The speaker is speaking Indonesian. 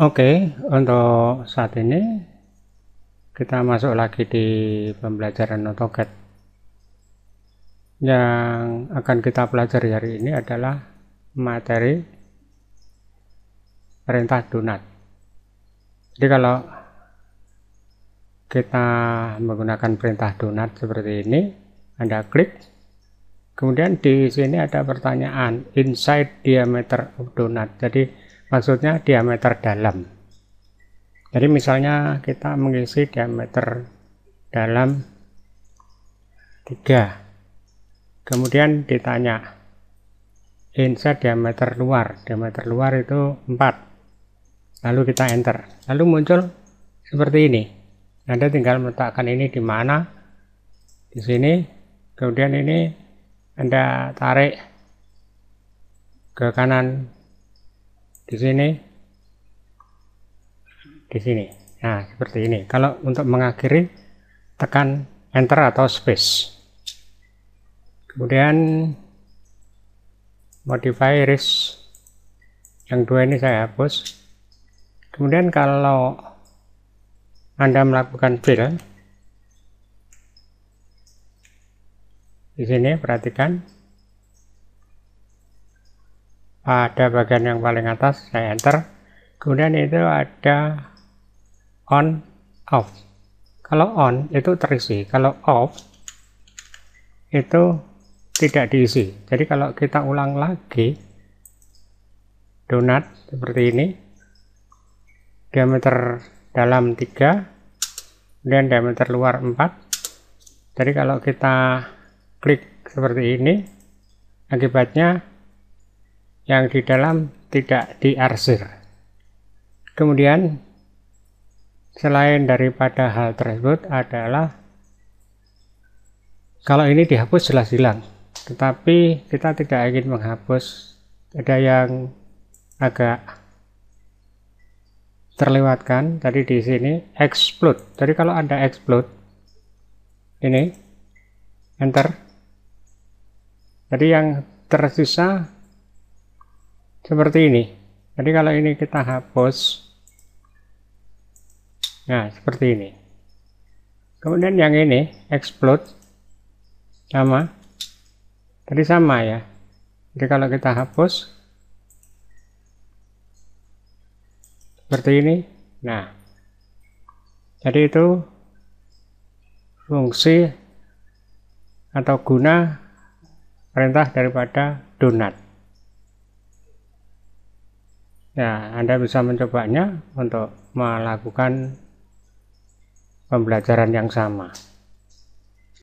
Oke, untuk saat ini kita masuk lagi di pembelajaran AutoCAD. Yang akan kita pelajari hari ini adalah materi perintah donat. Jadi kalau kita menggunakan perintah donat seperti ini, Anda klik, kemudian di sini ada pertanyaan inside diameter of donut. Jadi maksudnya diameter dalam jadi misalnya kita mengisi diameter dalam 3 kemudian ditanya insert diameter luar diameter luar itu 4 lalu kita enter lalu muncul seperti ini Anda tinggal meletakkan ini di mana di sini kemudian ini Anda tarik ke kanan di sini di sini nah seperti ini kalau untuk mengakhiri tekan enter atau space kemudian modify risk yang dua ini saya hapus kemudian kalau anda melakukan fill di sini perhatikan pada bagian yang paling atas saya enter kemudian itu ada on off kalau on itu terisi kalau off itu tidak diisi jadi kalau kita ulang lagi donat seperti ini diameter dalam 3 dan diameter luar 4 jadi kalau kita klik seperti ini akibatnya yang di dalam tidak diarsir. Kemudian selain daripada hal tersebut adalah kalau ini dihapus jelas hilang, tetapi kita tidak ingin menghapus ada yang agak terlewatkan tadi di sini explode. Jadi kalau Anda explode ini enter. Jadi yang tersisa seperti ini jadi kalau ini kita hapus nah seperti ini kemudian yang ini explode sama tadi sama ya jadi kalau kita hapus seperti ini nah jadi itu fungsi atau guna perintah daripada donat ya Anda bisa mencobanya untuk melakukan pembelajaran yang sama